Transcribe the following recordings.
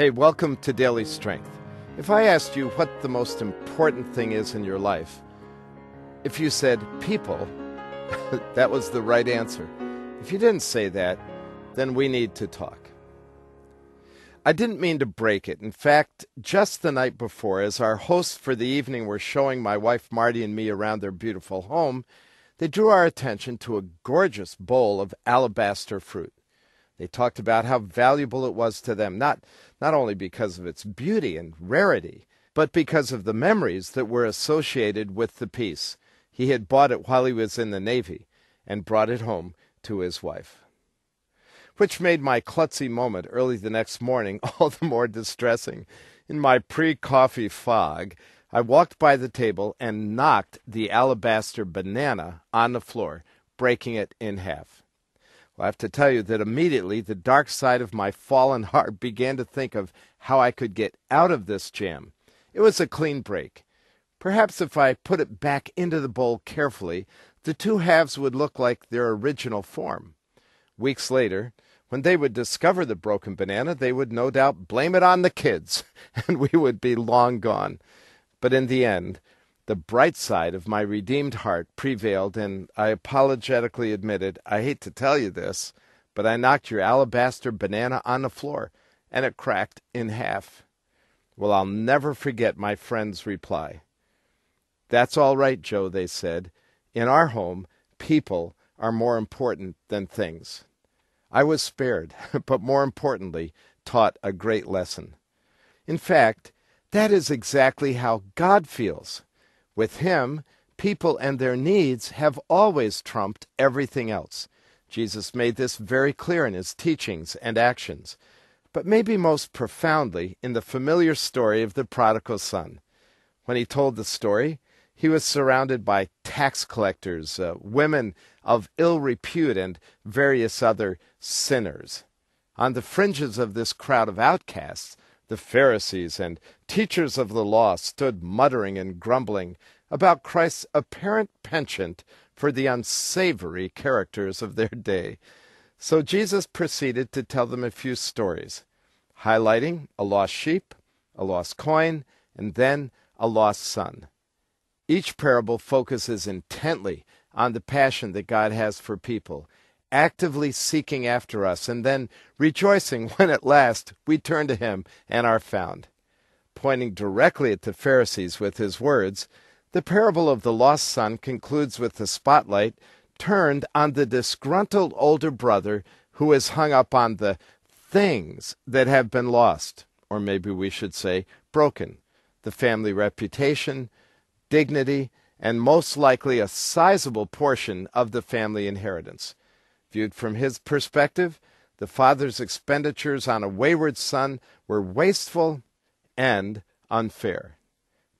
Hey, welcome to Daily Strength. If I asked you what the most important thing is in your life, if you said people, that was the right answer. If you didn't say that, then we need to talk. I didn't mean to break it. In fact, just the night before, as our hosts for the evening were showing my wife Marty and me around their beautiful home, they drew our attention to a gorgeous bowl of alabaster fruit. They talked about how valuable it was to them, not, not only because of its beauty and rarity, but because of the memories that were associated with the piece. He had bought it while he was in the Navy and brought it home to his wife. Which made my klutzy moment early the next morning all the more distressing. In my pre coffee fog, I walked by the table and knocked the alabaster banana on the floor, breaking it in half. Well, I have to tell you that immediately the dark side of my fallen heart began to think of how I could get out of this jam. It was a clean break. Perhaps if I put it back into the bowl carefully, the two halves would look like their original form. Weeks later, when they would discover the broken banana, they would no doubt blame it on the kids, and we would be long gone. But in the end, the bright side of my redeemed heart prevailed, and I apologetically admitted, I hate to tell you this, but I knocked your alabaster banana on the floor, and it cracked in half. Well, I'll never forget my friend's reply. That's all right, Joe, they said. In our home, people are more important than things. I was spared, but more importantly, taught a great lesson. In fact, that is exactly how God feels. With him, people and their needs have always trumped everything else. Jesus made this very clear in his teachings and actions, but maybe most profoundly in the familiar story of the prodigal son. When he told the story, he was surrounded by tax collectors, uh, women of ill repute, and various other sinners. On the fringes of this crowd of outcasts the Pharisees and teachers of the law stood muttering and grumbling about Christ's apparent penchant for the unsavory characters of their day. So Jesus proceeded to tell them a few stories, highlighting a lost sheep, a lost coin, and then a lost son. Each parable focuses intently on the passion that God has for people actively seeking after us, and then rejoicing when at last we turn to him and are found. Pointing directly at the Pharisees with his words, the parable of the lost son concludes with the spotlight turned on the disgruntled older brother who is hung up on the things that have been lost, or maybe we should say broken, the family reputation, dignity, and most likely a sizable portion of the family inheritance. Viewed from his perspective, the father's expenditures on a wayward son were wasteful and unfair.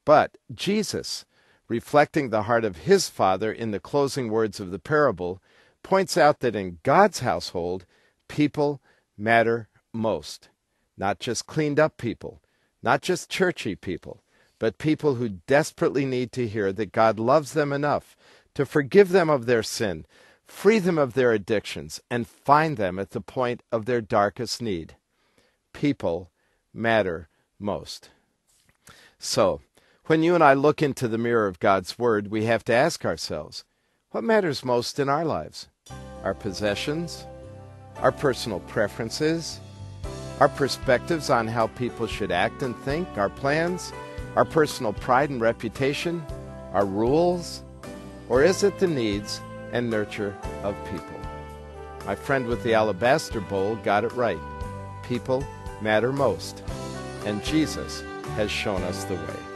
But Jesus, reflecting the heart of his father in the closing words of the parable, points out that in God's household, people matter most. Not just cleaned up people, not just churchy people, but people who desperately need to hear that God loves them enough to forgive them of their sin, free them of their addictions, and find them at the point of their darkest need. People matter most. So, when you and I look into the mirror of God's Word, we have to ask ourselves what matters most in our lives? Our possessions? Our personal preferences? Our perspectives on how people should act and think? Our plans? Our personal pride and reputation? Our rules? Or is it the needs and nurture of people. My friend with the alabaster bowl got it right. People matter most, and Jesus has shown us the way.